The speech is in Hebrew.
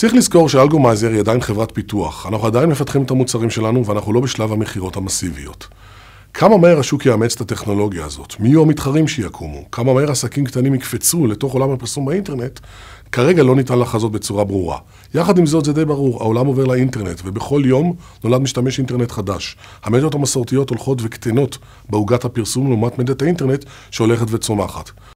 צריך לזכור שאלגומייזר היא עדיין חברת פיתוח. אנחנו עדיין מפתחים את המוצרים שלנו ואנחנו לא בשלב המכירות המסיביות. כמה מהר השוק יאמץ את הטכנולוגיה הזאת? מי יהיו המתחרים שיקומו? כמה מהר עסקים קטנים יקפצו לתוך עולם הפרסום באינטרנט? כרגע לא ניתן לחזות בצורה ברורה. יחד עם זאת, זה די ברור, העולם עובר לאינטרנט, ובכל יום נולד משתמש אינטרנט חדש. המדיות המסורתיות הולכות וקטנות בעוגת הפרסום לעומת מדיית האינטרנט שהולכת וצומחת.